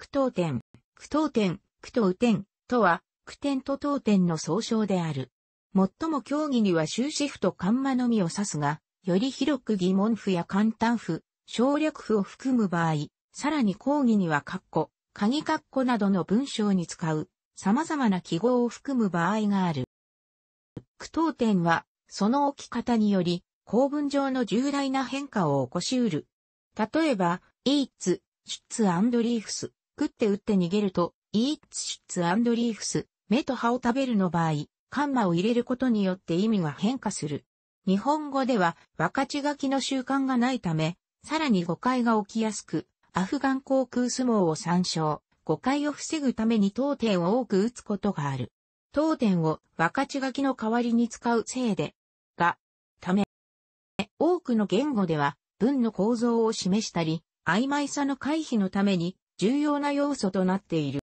句読点、句読点、句読点とは、句点と等点の総称である。最も競技には終止符とカンマのみを指すが、より広く疑問符や簡単符、省略符を含む場合、さらに講義には括弧、鍵括弧などの文章に使う様々な記号を含む場合がある。句読点は、その置き方により、構文上の重大な変化を起こしうる。例えば、イーツ、シッツ・アンドリーフス、食って打って逃げると、イーツシッツアンドリーフス、目と葉を食べるの場合、カンマを入れることによって意味が変化する。日本語では分かち書きの習慣がないため、さらに誤解が起きやすく、アフガン航空相撲を参照、誤解を防ぐために当店を多く打つことがある。当店を分かち書きの代わりに使うせいで、が、ため、多くの言語では文の構造を示したり、曖昧さの回避のために重要な要素となっている。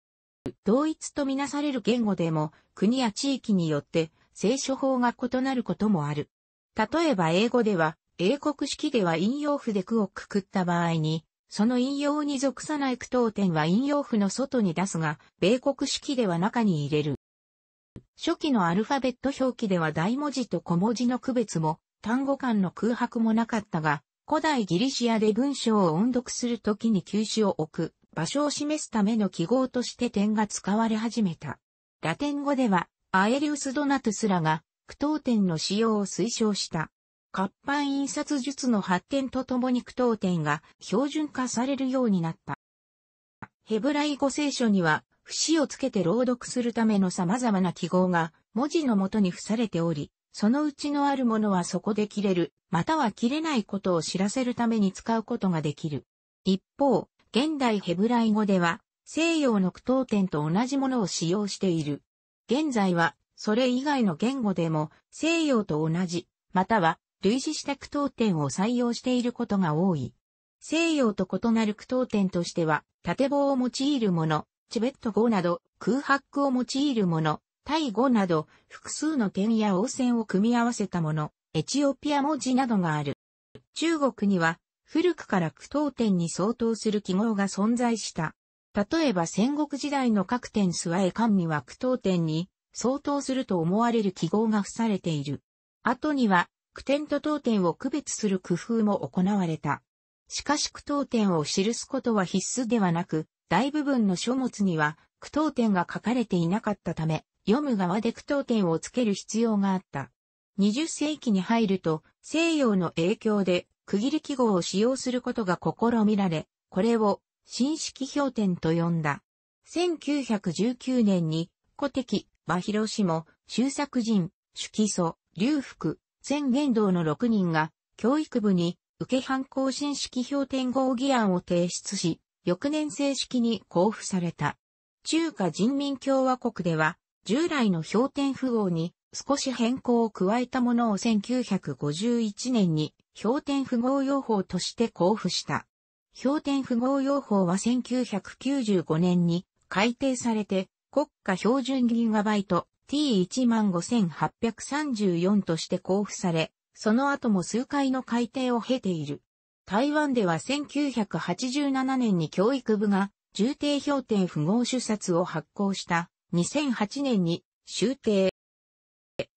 同一とみなされる言語でも国や地域によって聖書法が異なることもある。例えば英語では英国式では引用符で句をくくった場合に、その引用に属さない句読点は引用符の外に出すが、米国式では中に入れる。初期のアルファベット表記では大文字と小文字の区別も、単語間の空白もなかったが、古代ギリシアで文章を音読するときに休止を置く場所を示すための記号として点が使われ始めた。ラテン語では、アエリウス・ドナトゥスらが、苦闘点の使用を推奨した。活版印刷術の発展とともに苦闘点が標準化されるようになった。ヘブライ語聖書には、節をつけて朗読するための様々な記号が文字のもとに付されており、そのうちのあるものはそこで切れる、または切れないことを知らせるために使うことができる。一方、現代ヘブライ語では、西洋の句読点と同じものを使用している。現在は、それ以外の言語でも、西洋と同じ、または、類似した句読点を採用していることが多い。西洋と異なる句読点としては、縦棒を用いるもの、チベット語など、空白を用いるもの、タイ語など、複数の点や応線を組み合わせたもの、エチオピア文字などがある。中国には、古くから苦闘点に相当する記号が存在した。例えば戦国時代の各点諏訪へ官には苦闘点に相当すると思われる記号が付されている。後には苦点と当点を区別する工夫も行われた。しかし苦闘点を記すことは必須ではなく、大部分の書物には苦闘点が書かれていなかったため、読む側で苦闘点をつける必要があった。20世紀に入ると西洋の影響で区切り記号を使用することが試みられ、これを新式標点と呼んだ。1919年に古敵、真広氏も、周作人、主基礎、劉福、全元道の6人が、教育部に、受け反抗新式標点合議案を提出し、翌年正式に交付された。中華人民共和国では、従来の標点符号に少し変更を加えたものを1951年に氷点符号用法として交付した。氷点符号用法は1995年に改定されて国家標準ギガバイト T15834 として交付され、その後も数回の改定を経ている。台湾では1987年に教育部が重定標点符号主冊を発行した2008年に終定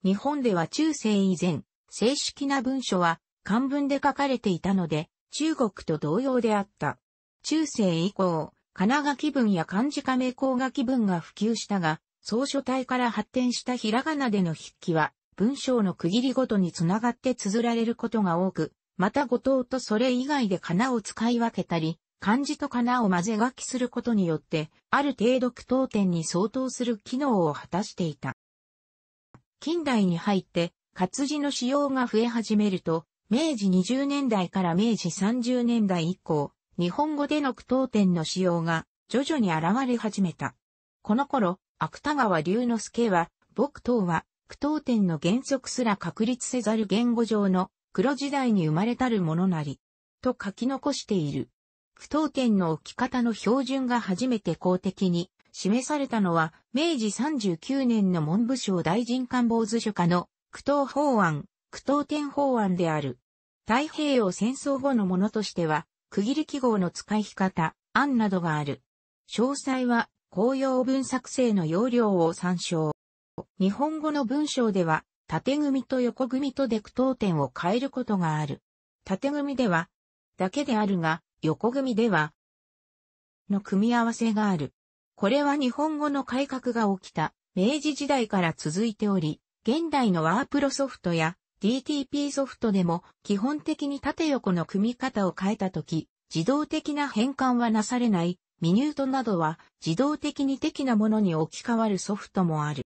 日本では中世以前、正式な文書は漢文で書かれていたので、中国と同様であった。中世以降、仮名書き文や漢字仮名工書き文が普及したが、草書体から発展したひらがなでの筆記は、文章の区切りごとにつながって綴られることが多く、また後藤とそれ以外で仮名を使い分けたり、漢字と仮名を混ぜ書きすることによって、ある程度句読点に相当する機能を果たしていた。近代に入って活字の使用が増え始めると、明治20年代から明治30年代以降、日本語での句読点の使用が徐々に現れ始めた。この頃、芥川龍之介は、僕等は、句読点の原則すら確立せざる言語上の黒時代に生まれたるものなり、と書き残している。句読点の置き方の標準が初めて公的に示されたのは、明治39年の文部省大臣官房図書課の苦闘法案、苦闘天法案である。太平洋戦争後のものとしては、区切り記号の使い方、案などがある。詳細は、公用文作成の要領を参照。日本語の文章では、縦組と横組とで句読点を変えることがある。縦組では、だけであるが、横組では、の組み合わせがある。これは日本語の改革が起きた明治時代から続いており、現代のワープロソフトや DTP ソフトでも基本的に縦横の組み方を変えたとき、自動的な変換はなされないミニュートなどは自動的に的なものに置き換わるソフトもある。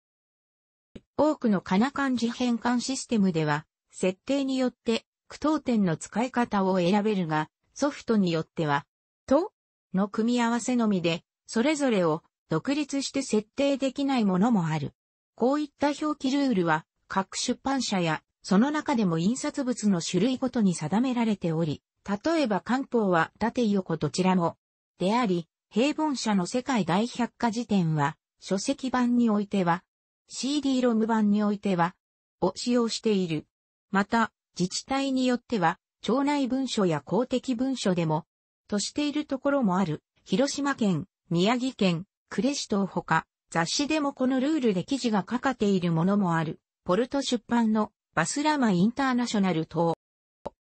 多くのカナ漢字変換システムでは、設定によって句読点の使い方を選べるが、ソフトによっては、との組み合わせのみでそれぞれを独立して設定できないものもある。こういった表記ルールは各出版社やその中でも印刷物の種類ごとに定められており、例えば漢方は縦横どちらもであり、平凡社の世界大百科辞典は書籍版においては CD ロム版においてはを使用している。また、自治体によっては、町内文書や公的文書でも、としているところもある、広島県宮城県、呉市等ほか、雑誌でもこのルールで記事が書かれているものもある、ポルト出版のバスラマインターナショナル等。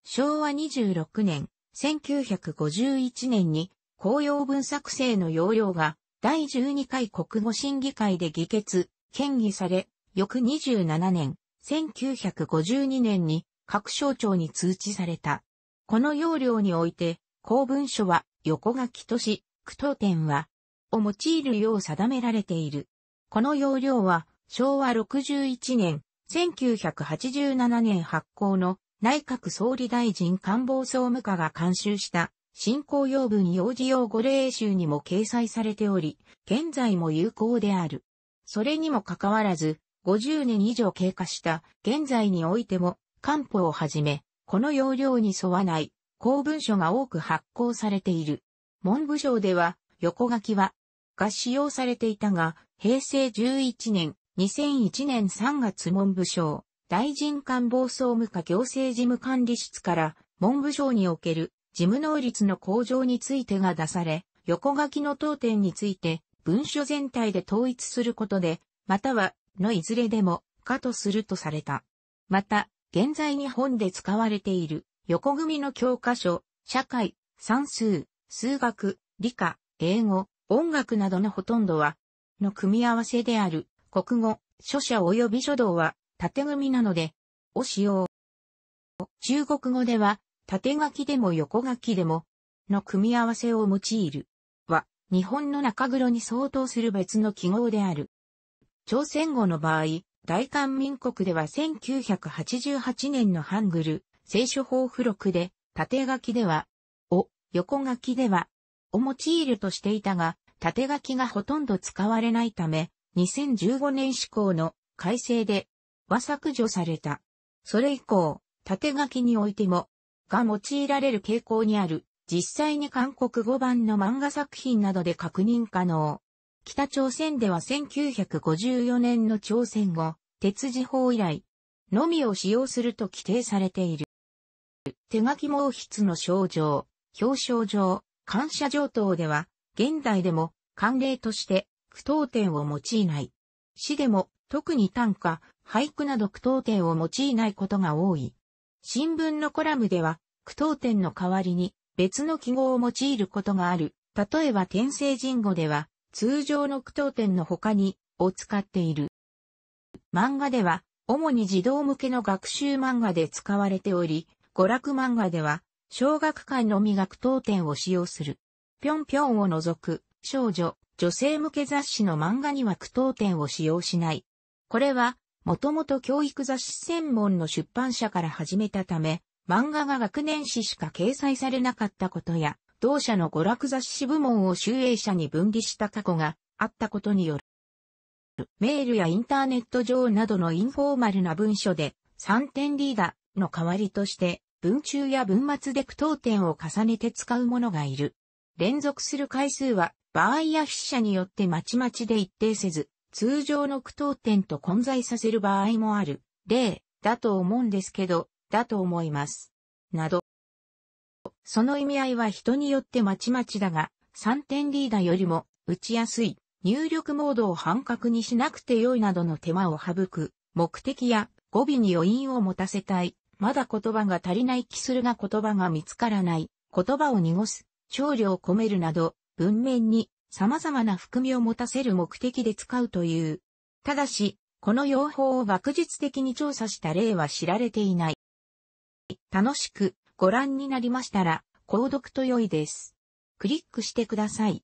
昭和26年、1951年に、公用文作成の要領が、第12回国語審議会で議決、権議され、翌27年、1952年に各省庁に通知された。この要領において、公文書は横書きとし、句読点はを用いるよう定められている。この要領は昭和61年、1987年発行の内閣総理大臣官房総務課が監修した進行要文用事用語例集にも掲載されており、現在も有効である。それにもかかわらず、50年以上経過した現在においても、官報をはじめ、この要領に沿わない公文書が多く発行されている。文部省では、横書きはが使用されていたが、平成11年、2001年3月文部省、大臣官房総務課行政事務管理室から文部省における事務能率の向上についてが出され、横書きの当店について文書全体で統一することで、またはのいずれでもかとするとされた。また、現在日本で使われている横組の教科書、社会、算数、数学、理科、英語、音楽などのほとんどは、の組み合わせである、国語、書写及び書道は、縦組みなので、を使用。中国語では、縦書きでも横書きでも、の組み合わせを用いる。は、日本の中黒に相当する別の記号である。朝鮮語の場合、大韓民国では1988年のハングル、聖書法付録で、縦書きでは、を、横書きでは、を用いるとしていたが、縦書きがほとんど使われないため、2015年施行の改正では削除された。それ以降、縦書きにおいても、が用いられる傾向にある、実際に韓国語版の漫画作品などで確認可能。北朝鮮では1954年の朝鮮語、鉄字法以来、のみを使用すると規定されている。手書き毛筆の症状、表彰状、感謝状等では、現代でも、慣例として、句読点を用いない。詩でも、特に短歌、俳句など句読点を用いないことが多い。新聞のコラムでは、句読点の代わりに、別の記号を用いることがある。例えば天聖人語では、通常の句読点の他に、を使っている。漫画では、主に児童向けの学習漫画で使われており、娯楽漫画では、小学館のみ学等店を使用する。ぴょんぴょんを除く、少女、女性向け雑誌の漫画には苦闘点を使用しない。これは、もともと教育雑誌専門の出版社から始めたため、漫画が学年誌しか掲載されなかったことや、同社の娯楽雑誌部門を集英社に分離した過去があったことによる。メールやインターネット上などのインフォーマルな文書で、3点リーダーの代わりとして、文中や文末で句読点を重ねて使う者がいる。連続する回数は、場合や筆者によってまちまちで一定せず、通常の句読点と混在させる場合もある。例、だと思うんですけど、だと思います。など。その意味合いは人によってまちまちだが、3点リーダーよりも、打ちやすい、入力モードを半角にしなくて良いなどの手間を省く、目的や語尾に余韻を持たせたい、まだ言葉が足りない気するが言葉が見つからない、言葉を濁す、少を込めるなど、文面に様々な含みを持たせる目的で使うという。ただし、この用法を学術的に調査した例は知られていない。楽しくご覧になりましたら、購読と良いです。クリックしてください。